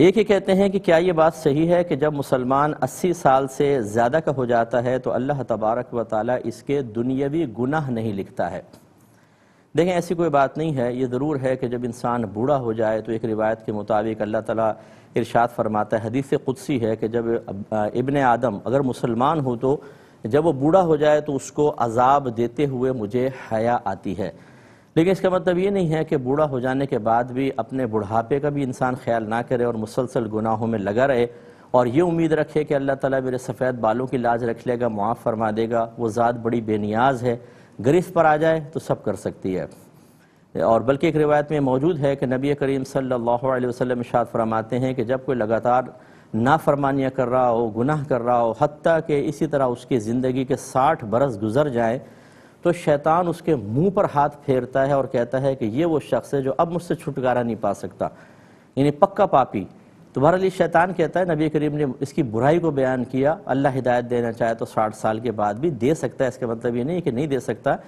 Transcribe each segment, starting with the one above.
एक ही कहते हैं कि क्या ये बात सही है कि जब मुसलमान 80 साल से ज़्यादा का हो जाता है तो अल्लाह तबारक व ताली इसके दुनियावी गुनाह नहीं लिखता है देखें ऐसी कोई बात नहीं है ये ज़रूर है कि जब इंसान बूढ़ा हो जाए तो एक रिवायत के मुताबिक अल्लाह ताला इरशाद फरमाता है हदीस कुदसी है कि जब इबन आदम अगर मुसलमान हो तो जब वो बूढ़ा हो जाए तो उसको अजाब देते हुए मुझे हया आती है लेकिन इसका मतलब ये नहीं है कि बूढ़ा हो जाने के बाद भी अपने बुढ़ापे का भी इंसान ख्याल ना करे और मुसलसल गुनाहों में लगा रहे और ये उम्मीद रखे कि अल्लाह ताला मेरे सफ़ेद बालों की लाज रख लेगा मुआफ़ फरमा देगा वो ज़ात बड़ी बेनियाज है गरिफ पर आ जाए तो सब कर सकती है और बल्कि एक रिवायत में मौजूद है कि नबी करीम सल्लल्लाहु अलैहि वसल्लम फरमाते हैं कि जब कोई लगातार नाफरमानियाँ कर रहा हो गुनाह कर रहा हो हती कि इसी तरह उसकी ज़िंदगी के साठ बरस गुजर जाएँ तो शैतान उसके मुंह पर हाथ फेरता है और कहता है कि ये वो शख्स है जो अब मुझसे छुटकारा नहीं पा सकता यानी पक्का पापी तो बहरहाल शैतान कहता है नबी करीम ने इसकी बुराई को बयान किया अल्लाह हिदायत देना चाहे तो साठ साल के बाद भी दे सकता है इसका मतलब ये नहीं कि नहीं दे सकता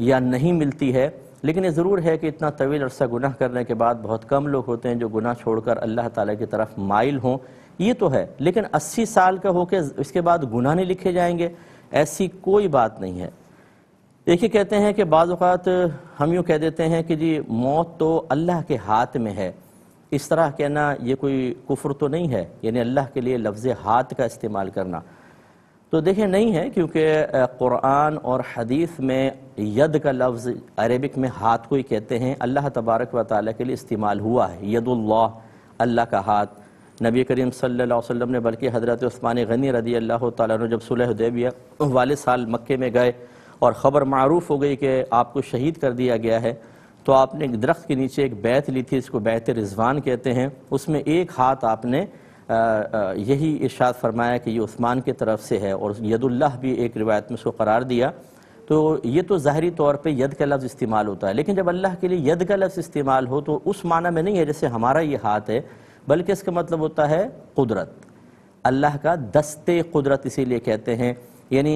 या नहीं मिलती है लेकिन ये ज़रूर है कि इतना तवील अरसा गुनाह करने के बाद बहुत कम लोग होते हैं जो गुनाह छोड़कर अल्लाह ताला की तरफ माइल हों ये तो है लेकिन अस्सी साल का होकर इसके बाद गुनाह नहीं लिखे जाएंगे ऐसी कोई बात नहीं है देखिए कहते हैं कि बाज़ अवत हम यूँ कह देते हैं कि जी मौत तो अल्लाह के हाथ में है इस तरह कहना ये कोई कुफ्र तो नहीं है यानी अल्लाह के लिए लफ्ज़ हाथ का इस्तेमाल करना तो देखें नहीं है क्योंकि क़ुरान और हदीस में यद का लफ्ज़ अरबिक में हाथ को ही कहते हैं अल्लाह तबारक व ताल के लिए इस्तेमाल हुआ है यदुल्ला अल्लाह का हाथ नबी करीम सल्लल्लाहु अलैहि वसल्लम ने बल्कि हज़रत उस्मान गनी रदी अल्लाह तब सुलह उदैबिया वाले साल मक्के में गए और ख़बर मरूफ हो गई कि आपको शहीद कर दिया गया है तो आपने एक दरख्त के नीचे एक बैत ली थी इसको बैत रिजवान कहते हैं उसमें एक हाथ आपने यही इर्शाद फरमाया कि ये उस्मान की तरफ से है और यदुल्लाह भी एक रिवायत में उसको करार दिया तो ये तो ज़ाहरी तौर पे यद का लफ्ज़ इस्तेमाल होता है लेकिन जब अल्लाह के लिए यद का लफ्ज़ इस्तेमाल हो तो उस माना में नहीं है जैसे हमारा ये हाथ है बल्कि इसका मतलब होता है कुदरत अल्लाह का दस्ते कुदरत इसीलिए कहते हैं यानी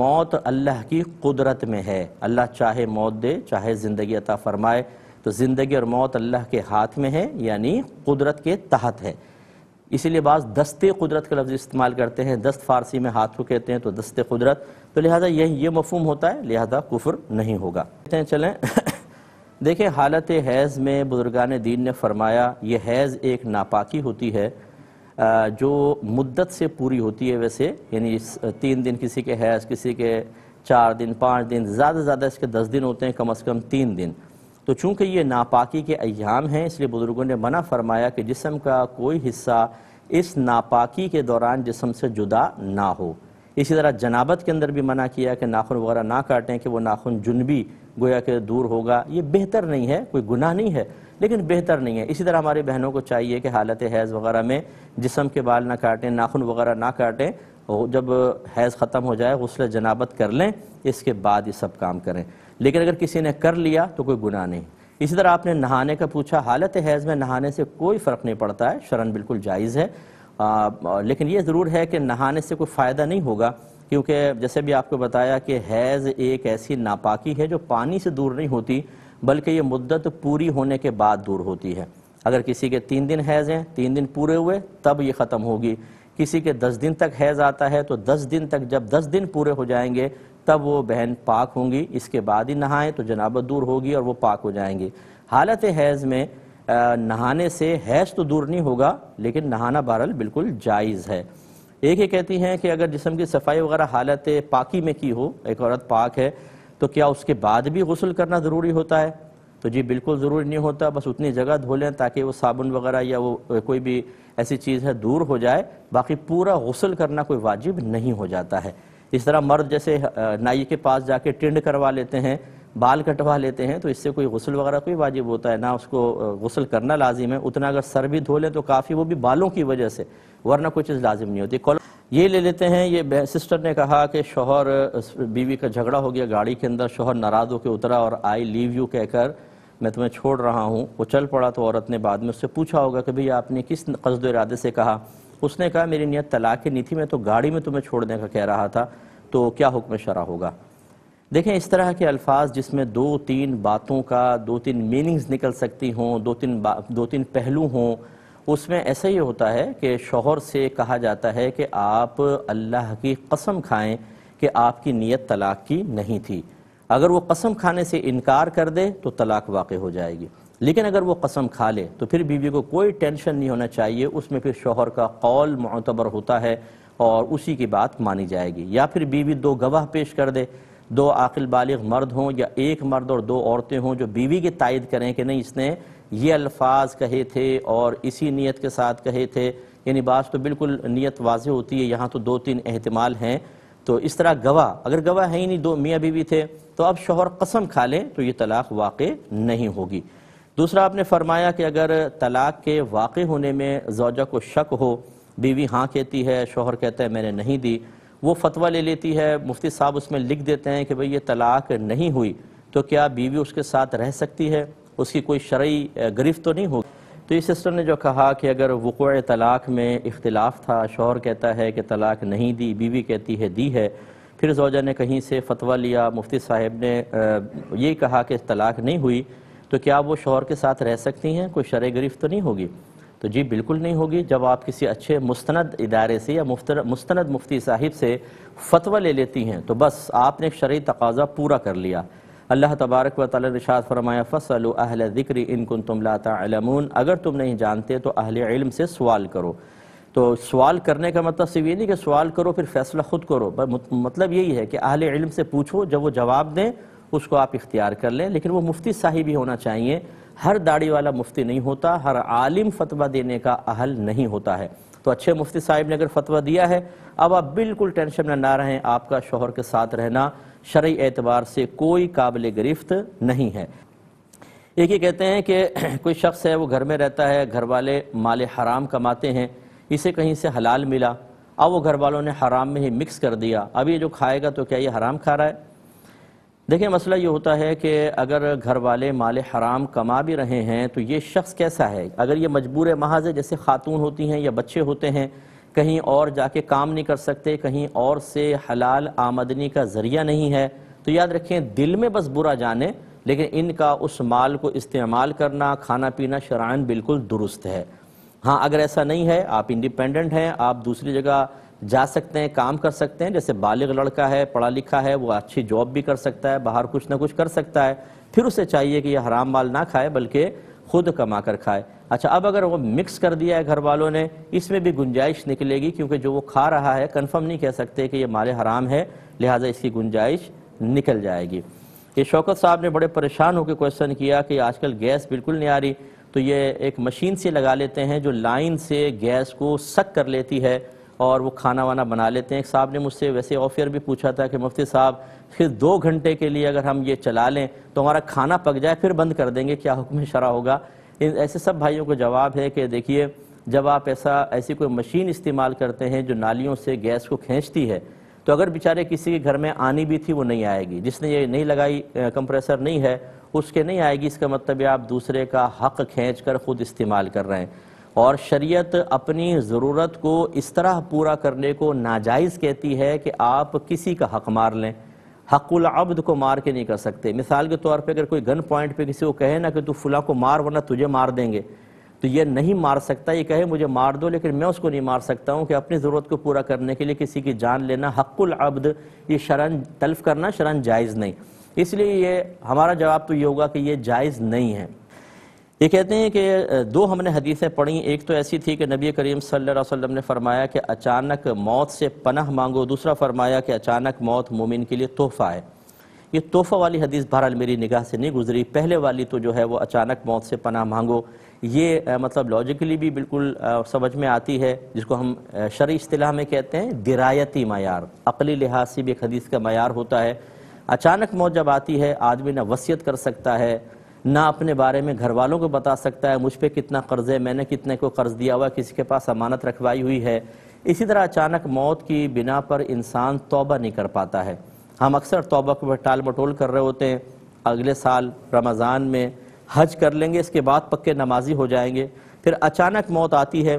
मौत अल्लाह की कुदरत में है अल्लाह चाहे मौत दे चाहे ज़िंदगी अता फरमाए तो ज़िंदगी और मौत अल्लाह के हाथ में है यानी कुदरत के तहत है इसीलिए बाज़ दस्ते कुदरत का लफ्ज़ इस्तेमाल करते हैं दस्त फारसी में हाथ को कहते हैं तो दस्ते कुदरत तो लिहाजा यही ये मफहम होता है लिहाजा कुफर नहीं होगा कहते हैं चलें देखें हालत हैज़ में बुजुर्गान दीन ने फरमाया ये हैज़ एक नापाकी होती है जो मुद्दत से पूरी होती है वैसे यानी तीन दिन किसी के हैज़ किसी के चार दिन पाँच दिन ज़्यादा से ज़्यादा इसके दस दिन होते हैं कम अज़ कम तीन दिन तो चूंकि ये नापाकी के अयाम हैं इसलिए बुज़ुर्गों ने मना फरमाया कि जिसम का कोई हिस्सा इस नापाकी के दौरान जिसम से जुदा ना हो इसी तरह जनाबत के अंदर भी मना किया कि नाखून वगैरह ना काटें कि वो नाखून जुनबी गोया के दूर होगा ये बेहतर नहीं है कोई गुनाह नहीं है लेकिन बेहतर नहीं है इसी तरह हमारी बहनों को चाहिए कि हालत हैज़ वगैरह में जिसम के बाल ना काटें नाखून वगैरह ना काटें जब हैज़ ख़त्म हो जाए गसल जनाबत कर लें इसके बाद ये सब काम करें लेकिन अगर किसी ने कर लिया तो कोई गुनाह नहीं इसी तरह आपने नहाने का पूछा हालत हैज़ में नहाने से कोई फ़र्क नहीं पड़ता है शरण बिल्कुल जायज़ है आ, लेकिन ये ज़रूर है कि नहाने से कोई फ़ायदा नहीं होगा क्योंकि जैसे भी आपको बताया कि हैज़ एक ऐसी नापाकी है जो पानी से दूर नहीं होती बल्कि ये मुद्दत पूरी होने के बाद दूर होती है अगर किसी के तीन दिन हैज़ हैं तीन दिन पूरे हुए तब ये ख़त्म होगी किसी के दस दिन तक हैज़ आता है तो दस दिन तक जब दस दिन पूरे हो जाएंगे तब वो बहन पाक होंगी इसके बाद ही नहाएं तो जनाबत दूर होगी और वो पाक हो जाएंगी हालत हैज़ में नहाने से हैज तो दूर नहीं होगा लेकिन नहाना बहरल बिल्कुल जायज़ है एक ये कहती हैं कि अगर जिसम की सफाई वगैरह हालत पाकी में की हो एक औरत पाक है तो क्या उसके बाद भी गसल करना ज़रूरी होता है तो जी बिल्कुल ज़रूरी नहीं होता बस उतनी जगह धो लें ताकि वो साबुन वगैरह या वो कोई भी ऐसी चीज़ है दूर हो जाए बाकी पूरा गसल करना कोई वाजिब नहीं हो जाता है इस तरह मर्द जैसे नाई के पास जाके टेंड करवा लेते हैं बाल कटवा लेते हैं तो इससे कोई गसल वगैरह कोई वाजिब होता है ना उसको गसल करना लाजिम है उतना अगर सर भी धो लें तो काफ़ी वो भी बालों की वजह से वरना कोई चीज़ लाजिम नहीं होती ये ले लेते हैं ये सिस्टर ने कहा कि शोहर बीवी का झगड़ा हो गया गाड़ी के अंदर शोहर नाराज़ होकर उतरा और आई लीव यू कहकर मैं तुम्हें छोड़ रहा हूँ वो चल पड़ा तो औरत ने बाद में उससे पूछा होगा कि भैया आपने किस कस्द इरादे से कहा उसने कहा मेरी नीयत तलाक की नहीं थी मैं तो गाड़ी में तुम्हें छोड़ने का कह रहा था तो क्या हुक्म शरा होगा देखें इस तरह के अल्फाज जिसमें दो तीन बातों का दो तीन मीनिंग्स निकल सकती हों दो तीन दो तीन पहलू हों उसमें ऐसा ही होता है कि शोहर से कहा जाता है कि आप अल्लाह की कसम खाएं कि आपकी नीयत तलाक की नहीं थी अगर वो कसम खाने से इनकार कर दे तो तलाक वाक़ हो जाएगी लेकिन अगर वो कसम खा ले तो फिर बीवी को कोई टेंशन नहीं होना चाहिए उसमें फिर शोहर का कौल मतबर होता है और उसी की बात मानी जाएगी या फिर बीवी दो गवाह पेश कर दे दो आकिल बालिग मर्द हों या एक मर्द और दो औरतें हों जो बीवी की तायद करें कि नहीं इसने ये अल्फाज कहे थे और इसी नीयत के साथ कहे थे यानी बात तो बिल्कुल नीयत वाज होती है यहाँ तो दो तीन अहतमाल हैं तो इस तरह गवाह अगर गवाह है ही नहीं दो मियाँ बीवी थे तो अब शोहर कसम खा लें तो ये तलाक वाक़ नहीं होगी दूसरा आपने फरमाया कि अगर तलाक के वाक़ होने में जौजा को शक हो बीवी हाँ कहती है शोहर कहता है मैंने नहीं दी वो फतवा ले लेती है मुफ्ती साहब उसमें लिख देते हैं कि भाई ये तलाक नहीं हुई तो क्या बीवी उसके साथ रह सकती है उसकी कोई शर्य गिरफ्त तो नहीं होगी तो इस सिस्टर ने जो कहा कि अगर वक़ तलाक में इख्तलाफ था शोहर कहता है कि तलाक नहीं दी बीवी कहती है दी है फिर जोजा ने कहीं से फतवा लिया मुफ्ती साहब ने ये कहा कि तलाक नहीं हुई तो क्या वो शोहर के साथ रह सकती हैं कोई शर गिरफ्त तो नहीं होगी तो जी बिल्कुल नहीं होगी जब आप किसी अच्छे मुस्तंद इदारे से या मुस्तंद मुफ्ती साहिब से फतवा ले लेती हैं तो बस आपने एक शर्य तकाजा पूरा कर लिया अल्लाह तबारक व ताल रिशात फरमाया फ़सल अहल ज़िक्र इनकुन तुम लातामून अगर तुम नहीं जानते तो अहल इलम से सवाल करो तो सवाल करने का मतलब सिर्फ ये नहीं कि सवाल करो फिर फैसला ख़ुद करो मतलब यही है कि अहल इलम से पूछो जब वो जवाब दें उसको आप इख्तियार कर लें लेकिन वो मुफ्ती साहिब ही होना चाहिए हर दाढ़ी वाला मुफ्ती नहीं होता हर आलिम फतवा देने का अहल नहीं होता है तो अच्छे मुफ्ती साहिब ने अगर फतवा दिया है अब आप बिल्कुल टेंशन में ना रहें आपका शोहर के साथ रहना शर्य एतबार से कोई काबिल गिरफ्त नहीं है एक ही कहते हैं कि कोई शख्स है वो घर में रहता है घर वाले माले हराम कमाते हैं इसे कहीं से हलाल मिला अब वो घर वालों ने हराम में ही मिक्स कर दिया अब ये जो खाएगा तो क्या ये हराम खा रहा है देखिए मसला ये होता है कि अगर घर वाले माल हराम कमा भी रहे हैं तो ये शख्स कैसा है अगर ये मजबूर महाज है जैसे खातून होती हैं या बच्चे होते हैं कहीं और जाके काम नहीं कर सकते कहीं और से हलाल आमदनी का ज़रिया नहीं है तो याद रखें दिल में बस बुरा जाने लेकिन इनका उस माल को इस्तेमाल करना खाना पीना शरान बिल्कुल दुरुस्त है हाँ अगर ऐसा नहीं है आप इंडिपेंडेंट हैं आप दूसरी जगह जा सकते हैं काम कर सकते हैं जैसे बालिग लड़का है पढ़ा लिखा है वो अच्छी जॉब भी कर सकता है बाहर कुछ ना कुछ कर सकता है फिर उसे चाहिए कि ये हराम माल ना खाए बल्कि खुद कमा कर खाए अच्छा अब अगर वो मिक्स कर दिया है घर वालों ने इसमें भी गुंजाइश निकलेगी क्योंकि जो वो खा रहा है कन्फर्म नहीं कह सकते कि ये माल हराम है लिहाजा इसकी गुंजाइश निकल जाएगी ये शौकत साहब ने बड़े परेशान होकर क्वेश्चन किया कि आजकल गैस बिल्कुल नहीं आ रही तो ये एक मशीन से लगा लेते हैं जो लाइन से गैस को सक कर लेती है और वो खाना वाना बना लेते हैं एक साहब ने मुझसे वैसे ऑफियर भी पूछा था कि मुफ्ती साहब फिर दो घंटे के लिए अगर हम ये चला लें तो हमारा खाना पक जाए फिर बंद कर देंगे क्या हुक्म शरा होगा इन ऐसे सब भाइयों को जवाब है कि देखिए जब आप ऐसा ऐसी कोई मशीन इस्तेमाल करते हैं जो नालियों से गैस को खींचती है तो अगर बेचारे किसी के घर में आनी भी थी वो नहीं आएगी जिसने ये नहीं लगाई कंप्रेसर नहीं है उसके नहीं आएगी इसका मतलब आप दूसरे का हक खींच कर ख़ुद इस्तेमाल कर रहे हैं और शरीयत अपनी ज़रूरत को इस तरह पूरा करने को नाजायज़ कहती है कि आप किसी का हक मार लें हकुल अब्द को मार के नहीं कर सकते मिसाल के तौर पे अगर कोई गन पॉइंट पे किसी को कहे ना कि तू फुला को मार वरना तुझे मार देंगे तो ये नहीं मार सकता ये कहे मुझे मार दो लेकिन मैं उसको नहीं मार सकता हूँ कि अपनी ज़रूरत को पूरा करने के लिए किसी की जान लेना हकुल अब्द ये शरण तल्फ करना शरण जायज़ नहीं इसलिए ये हमारा जवाब तो ये होगा कि ये जायज़ नहीं है ये कहते हैं कि दो हमने हदीसें पढ़ी एक तो ऐसी थी कि नबी करीम सल्लल्लाहु अलैहि वसल्लम ने फरमाया कि अचानक मौत से पनाह मांगो दूसरा फरमाया कि अचानक मौत मोमिन के लिए तोहफ़ा है ये तोहफ़ा वाली हदीस बहरहाल मेरी निगाह से नहीं गुजरी पहले वाली तो जो है वो अचानक मौत से पनाह मांगो ये मतलब लॉजिकली भी बिल्कुल समझ में आती है जिसको हम शर्य अतलाह में कहते हैं दिरायती मैार अकली लिहाज से भी एक हदीस का मैार होता है अचानक मौत जब आती है आदमी ना वसीयत कर सकता है ना अपने बारे में घर वालों को बता सकता है मुझ पर कितना कर्ज है मैंने कितने को कर्ज दिया हुआ है किसी के पास अमानत रखवाई हुई है इसी तरह अचानक मौत की बिना पर इंसान तौबा नहीं कर पाता है हम अक्सर तौबा को टाल मटोल कर रहे होते हैं अगले साल रमज़ान में हज कर लेंगे इसके बाद पक्के नमाजी हो जाएंगे फिर अचानक मौत आती है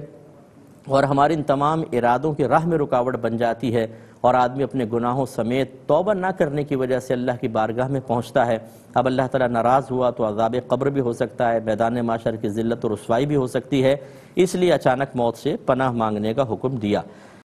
और हमारे इन तमाम इरादों की राह में रुकावट बन जाती है और आदमी अपने गुनाहों समेत तौबा ना करने की वजह से अल्लाह की बारगाह में पहुंचता है अब अल्लाह ताला नाराज़ हुआ तो अजाब कब्र भी हो सकता है मैदान माशर की ज़िल्त और रसवाई भी हो सकती है इसलिए अचानक मौत से पनाह मांगने का हुक्म दिया